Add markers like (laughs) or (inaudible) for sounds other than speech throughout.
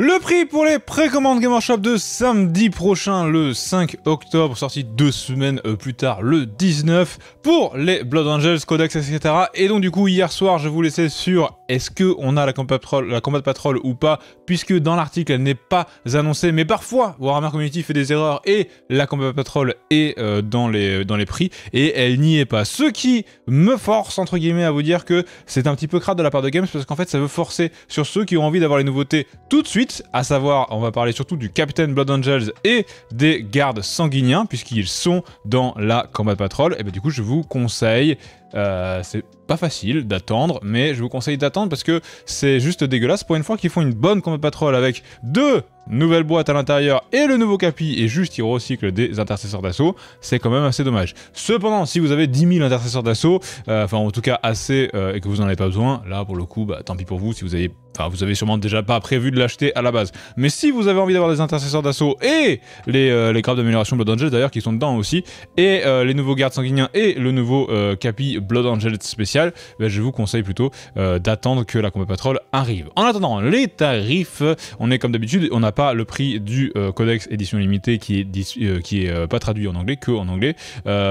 Le prix pour les précommandes Game de samedi prochain, le 5 octobre, sorti deux semaines euh, plus tard, le 19, pour les Blood Angels, Codex, etc. Et donc du coup, hier soir, je vous laissais sur est-ce qu'on a la Combat, Patrol, la Patrol ou pas, puisque dans l'article, elle n'est pas annoncée, mais parfois, Warhammer Community fait des erreurs, et la Combat Patrol est euh, dans, les, euh, dans les prix, et elle n'y est pas. Ce qui me force, entre guillemets, à vous dire que c'est un petit peu crade de la part de Games, parce qu'en fait, ça veut forcer sur ceux qui ont envie d'avoir les nouveautés tout de suite, à savoir, on va parler surtout du Captain Blood Angels et des gardes sanguiniens, puisqu'ils sont dans la Combat Patrol. Et eh bien du coup, je vous conseille euh, c'est pas facile d'attendre, mais je vous conseille d'attendre parce que c'est juste dégueulasse. Pour une fois qu'ils font une bonne combat patrol avec deux nouvelles boîtes à l'intérieur et le nouveau capi, et juste ils des intercesseurs d'assaut, c'est quand même assez dommage. Cependant, si vous avez 10 000 intercesseurs d'assaut, euh, enfin en tout cas assez, euh, et que vous n'en avez pas besoin, là pour le coup, bah, tant pis pour vous si vous avez vous avez sûrement déjà pas prévu de l'acheter à la base. Mais si vous avez envie d'avoir des intercesseurs d'assaut et les, euh, d'amélioration Blood Angel d'ailleurs qui sont dedans aussi, et les nouveaux gardes sanguiniens et le nouveau capi Blood Angel spécial. Ben, je vous conseille plutôt euh, d'attendre que la Combat Patrol arrive. En attendant, les tarifs, on est comme d'habitude, on n'a pas le prix du euh, codex édition limitée qui est, euh, qui est pas traduit en anglais que en anglais,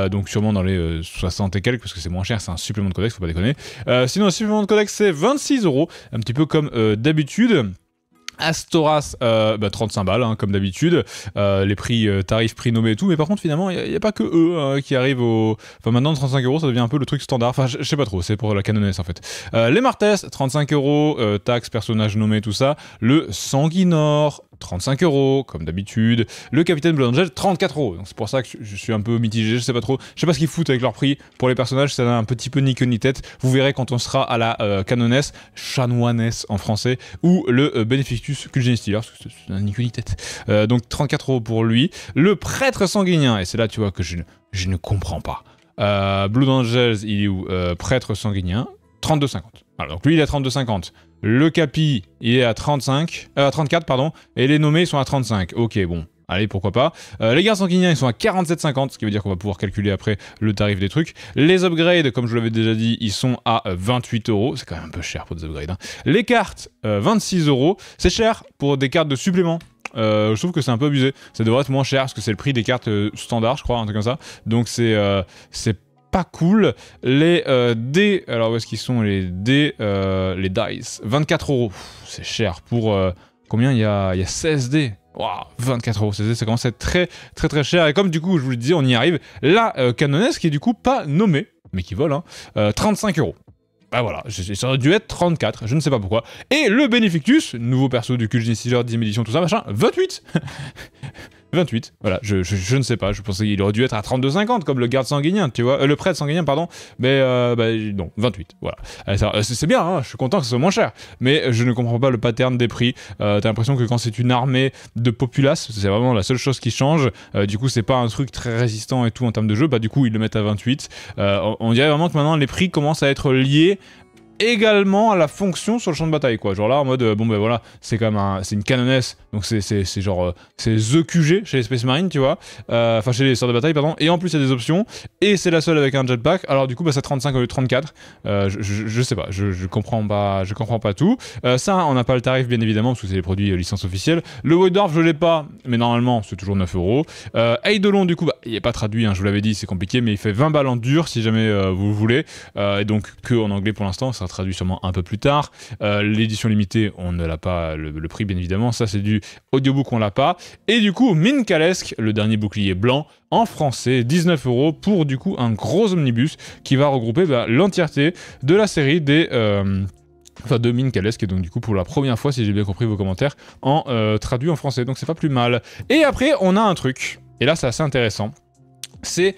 donc sûrement dans les 60 et quelques, parce que c'est moins cher, c'est un supplément de codex, faut pas déconner. sinon, le supplément de codex, c'est 26 euros, un petit peu comme d'habitude. Astoras, euh, 35 bah, balles, hein, comme d'habitude. Euh, les prix, euh, tarifs, prix nommés et tout. Mais par contre, finalement, il n'y a, pas que eux hein, qui arrivent au. Enfin, maintenant, 35 euros, ça devient un peu le truc standard. Enfin, je sais pas trop, c'est pour la canonnesse en fait. Euh, les Martes, 35 euros, taxes, personnages nommés, tout ça. Le Sanguinor, 35 euros, comme d'habitude. Le Capitaine Blood Angel, 34 euros. C'est pour ça que je suis un peu mitigé, je sais pas trop. Je sais pas ce qu'ils foutent avec leur prix. Pour les personnages, ça a un petit peu ni ni tête. Vous verrez quand on sera à la Canoness euh, Canonesse, en français, ou le euh, Benefictus parce que c'est un ni ni tête. Euh, donc 34 euros pour lui. Le Prêtre Sanguinien, et c'est là, tu vois, que je ne, je ne comprends pas. Euh, Blue Angels, il est où Prêtre Sanguinien, 32,50. Alors donc lui, il est à 32,50. Le Capi, il est à 35, euh, à 34, pardon, et les nommés sont à 35. Ok, bon, allez, pourquoi pas. Euh, les garçons sanguiniens, ils sont à 47,50, ce qui veut dire qu'on va pouvoir calculer après le tarif des trucs. Les upgrades, comme je l'avais déjà dit, ils sont à 28 euh, euros. C'est quand même un peu cher pour des upgrades. Hein. Les cartes, 26 euros. C'est cher pour des cartes de supplément. je trouve que c'est un peu abusé. Ça devrait être moins cher parce que c'est le prix des cartes standard je crois, un truc comme ça. Donc c'est c'est pas cool. Les euh, alors où est-ce qu'ils sont les dés euh, Les dice. 24 euros, c'est cher pour euh, combien il y a, 16 dés. Waouh, 24 euros, ça commence à être très très très cher. Et comme du coup, je vous le disais, on y arrive. La canonesse qui est du coup pas nommée, mais qui vole, hein, 35 euros. Bah voilà, ça aurait dû être 34, je ne sais pas pourquoi. Et le Benefictus, nouveau perso du 6 Sealer, 10 édition, tout ça, machin, 28 28, voilà, je, ne sais pas, je pensais qu'il aurait dû être à 32,50 comme le garde sanguinien, tu vois, euh, le prêtre sanguinien, pardon, mais euh, bah, non, 28, voilà. Euh, c'est bien, hein, je suis content que ce soit moins cher, mais je ne comprends pas le pattern des prix. T'as l'impression que quand c'est une armée de populace, c'est vraiment la seule chose qui change, du coup, c'est pas un truc très résistant et tout en termes de jeu, bah du coup, ils le mettent à 28. on dirait vraiment que maintenant les prix commencent à être liés également à la fonction sur le champ de bataille quoi. Genre là en mode euh, bon ben voilà c'est comme un, c'est une canonesse donc c'est, c'est genre euh, c'est the QG chez les Space Marines tu vois. Euh, enfin chez les sortes de bataille pardon et en plus il y a des options et c'est la seule avec un jetpack alors du coup bah c'est 35 au lieu de 34 je, sais pas je, comprends pas je comprends pas tout ça on n'a pas le tarif bien évidemment parce que c'est les produits licence officielle le Waldorf je l'ai pas mais normalement c'est toujours 9 euros Eidolon du coup bah, il est pas traduit hein, je vous l'avais dit c'est compliqué mais il fait 20 balles en dur si jamais vous voulez et donc que en anglais pour l'instant ça traduit sûrement un peu plus tard. Euh, l'édition limitée, on ne l'a pas, le, prix bien évidemment, ça c'est du audiobook, on l'a pas. Et du coup, Minkalesk, le dernier bouclier blanc, en français, 19 euros pour du coup un gros omnibus qui va regrouper bah, l'entièreté de la série des... Euh, de et donc du coup pour la première fois, si j'ai bien compris vos commentaires, en euh, traduit en français, donc c'est pas plus mal. Et après, on a un truc, et là c'est assez intéressant, c'est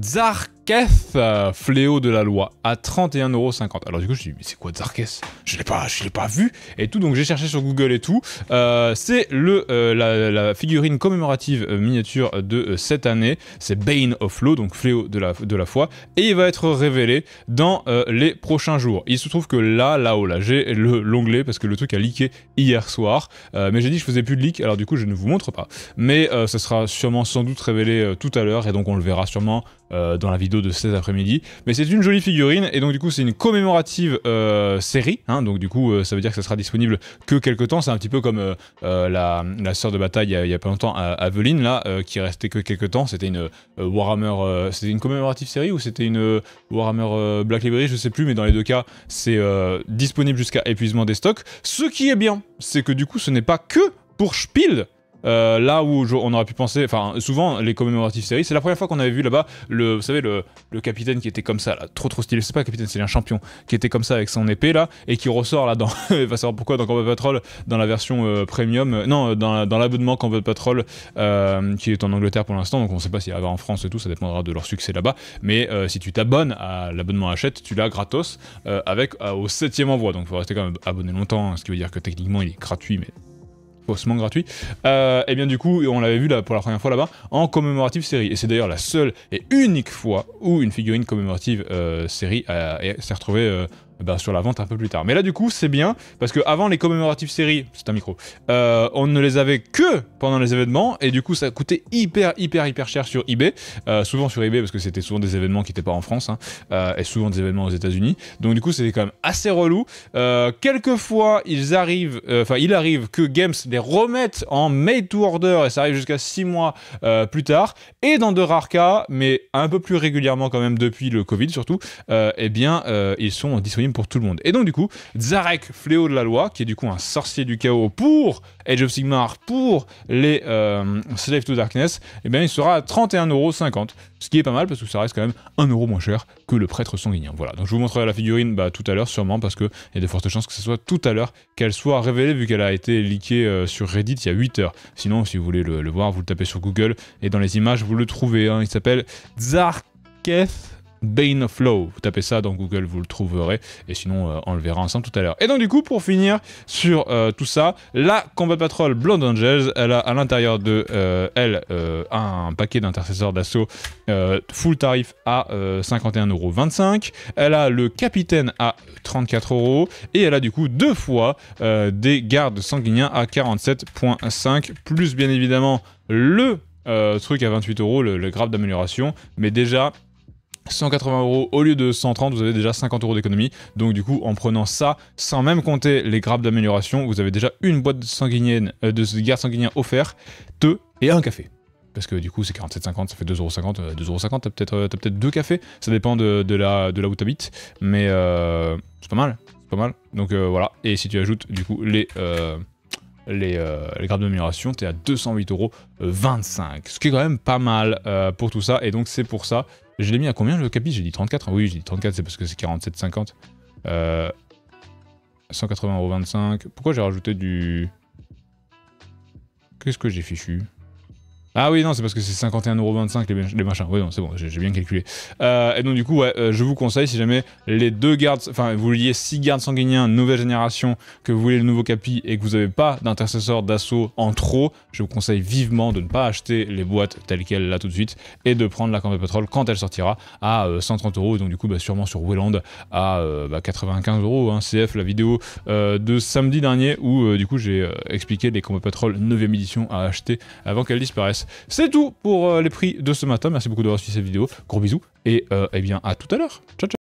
Zark Zarketh, euh, fléau de la loi, à 31,50€. Alors du coup, je me suis dit, mais c'est quoi Zarketh Je l'ai pas, je l'ai pas vu et tout, donc j'ai cherché sur Google et tout. Euh, c'est le euh, la, figurine commémorative miniature de cette année. C'est Bane of Law, donc fléau de la, de la foi, et il va être révélé dans les prochains jours. Il se trouve que là, là-haut, là, j'ai l'onglet parce que le truc a leaké hier soir. mais j'ai dit, je faisais plus de leak, alors du coup, je ne vous montre pas. Mais ça sera sûrement sans doute révélé tout à l'heure et donc on le verra sûrement euh, dans la vidéo de cet après-midi. Mais c'est une jolie figurine et donc du coup c'est une commémorative euh, série. Hein. donc du coup euh, ça veut dire que ça sera disponible que quelques temps. C'est un petit peu comme la, la sœur de bataille il y, a pas longtemps, Aveline là, qui restait que quelques temps. C'était une Warhammer, c'était une commémorative série ou c'était une Warhammer Black Library, je sais plus. Mais dans les deux cas c'est disponible jusqu'à épuisement des stocks. Ce qui est bien, c'est que du coup ce n'est pas que pour Spiel euh, là où on aurait pu penser, enfin souvent les commémoratifs séries, c'est la première fois qu'on avait vu là-bas le, vous savez le, capitaine qui était comme ça, trop trop stylé, c'est pas un capitaine, c'est un champion qui était comme ça avec son épée là et qui ressort là dans, il (laughs) va savoir pourquoi dans Combat Patrol, dans la version euh, premium, euh, non dans, l'abonnement Combat Patrol qui est en Angleterre pour l'instant, donc on sait pas s'il y a en France et tout, ça dépendra de leur succès là-bas, mais si tu t'abonnes à l'abonnement achète, tu l'as gratos avec au septième envoi, donc faut rester quand même abonné longtemps, hein, ce qui veut dire que techniquement il est gratuit mais faussement gratuit, et euh, eh bien du coup, on l'avait vu là, pour la première fois là-bas, en commémorative série. Et c'est d'ailleurs la seule et unique fois où une figurine commémorative euh, série s'est retrouvée euh, eh ben, sur la vente un peu plus tard. Mais là, du coup, c'est bien, parce que avant les commémoratives séries, c'est un micro, euh, on ne les avait que pendant les événements, et du coup, ça coûtait hyper, hyper, hyper cher sur eBay. Euh, souvent sur eBay, parce que c'était souvent des événements qui n'étaient pas en France, hein, euh, et souvent des événements aux États-Unis. Donc, du coup, c'était quand même assez relou. quelquefois, ils arrivent, enfin, il arrive que Games les remettent en made to order, et ça arrive jusqu'à 6 mois plus tard. Et dans de rares cas, mais un peu plus régulièrement quand même depuis le Covid surtout, eh bien, ils sont disponibles pour tout le monde. Et donc, du coup, Zarek, fléau de la loi, qui est du coup un sorcier du chaos pour Age of Sigmar, pour les euh, Slave to Darkness, eh bien, il sera à 31,50€. Ce qui est pas mal parce que ça reste quand même 1€ euro moins cher que le prêtre sanguinaire. Voilà, donc je vous montrerai la figurine bah, tout à l'heure, sûrement, parce que il y a de fortes chances que ce soit tout à l'heure qu'elle soit révélée, vu qu'elle a été leakée euh, sur Reddit il y a 8 heures. Sinon, si vous voulez le, voir, vous le tapez sur Google et dans les images, vous le trouvez. Hein. Il s'appelle Zarketh Bane of flow Vous tapez ça dans Google, vous le trouverez. Et sinon, euh, on le verra ensemble tout à l'heure. Et donc, du coup, pour finir sur euh, tout ça, la Combat Patrol Blonde Angels, elle a à l'intérieur de euh, elle un paquet d'intercesseurs d'assaut full tarif à 51,25€. Elle a le capitaine à 34€ et elle a du coup deux fois des gardes sanguiniens à 47,5 plus bien évidemment le truc à 28 euros, le, le graphe d'amélioration. Mais déjà, 180 euros au lieu de 130, vous avez déjà 50 euros d'économie. Donc du coup, en prenant ça, sans même compter les grappes d'amélioration, vous avez déjà une boîte de, sanguinienne, euh, de gars sanguinien offert, deux et un café. Parce que du coup, c'est 47,50, ça fait 2,50€. 2,50, 2,50€, t'as peut-être deux cafés. Ça dépend de, la, de là où t'habites. Mais euh, c'est pas mal. C'est pas mal. Donc euh, voilà. Et si tu ajoutes du coup les les, euh, grappes de tu t'es à 208,25€. Euh, Ce qui est quand même pas mal euh, pour tout ça. Et donc c'est pour ça. Je l'ai mis à combien le capi J'ai dit 34. Ah oui, j'ai dit 34, c'est parce que c'est 47,50. Euh, 180,25€. Pourquoi j'ai rajouté du... Qu'est-ce que j'ai fichu ah oui, non, c'est parce que c'est 51,25€ les, les machins. Oui, non, c'est bon, j'ai bien calculé. Euh, et donc, du coup, euh, je vous conseille, si jamais les deux gardes, enfin, vous vouliez six gardes sanguiniens, nouvelle génération, que vous voulez le nouveau capi et que vous n'avez pas d'intercesseur d'assaut en trop, je vous conseille vivement de ne pas acheter les boîtes telles quelles là tout de suite et de prendre la campagne pétrole quand elle sortira à 130€ euh, 130 euros. Donc, du coup, bah, sûrement sur Wayland à 95€, bah, hein. CF, la vidéo de samedi dernier où, du coup, j'ai expliqué les campagnes pétrole 9ème édition à acheter avant qu'elle disparaissent c'est tout pour euh, les prix de ce matin. Merci beaucoup d'avoir suivi cette vidéo. Gros bisous et euh, eh bien à tout à l'heure. Ciao ciao.